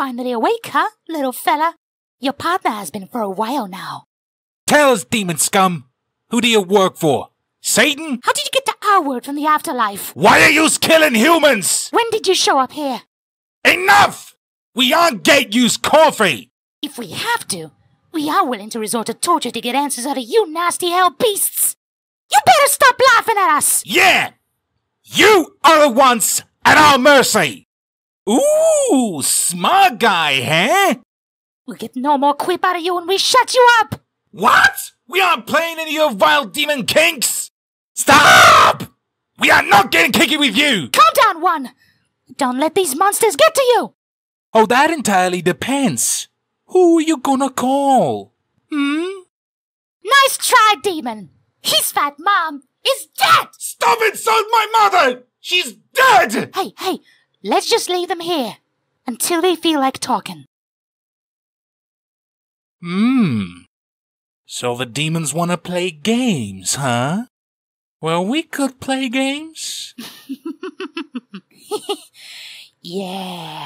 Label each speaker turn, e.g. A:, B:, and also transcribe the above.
A: finally awake, huh, little fella? Your partner has been for a while now.
B: Tell us, demon scum! Who do you work for? Satan?
A: How did you get the R word from the afterlife? Why are you
C: killing humans?
A: When did you show up here?
C: Enough! We aren't gate use coffee!
A: If we have to, we are willing to resort to torture to get answers out of you nasty hell beasts! You better stop laughing at us! Yeah!
D: You are the ones at our mercy! Ooh, smug guy, huh? We'll get no more quip out of you and we shut you up! What? We aren't playing any of your vile demon kinks! Stop! We are not getting kinky
C: with
E: you! Calm down, one! Don't let these monsters get to you! Oh, that entirely depends. Who are you gonna call?
D: Hmm?
A: Nice try, demon! His fat mom is dead! Stop insulting my mother! She's dead! Hey, hey, Let's just leave them here until they feel like talking.
F: Hmm. So the demons want to play games, huh? Well, we could play games. yeah.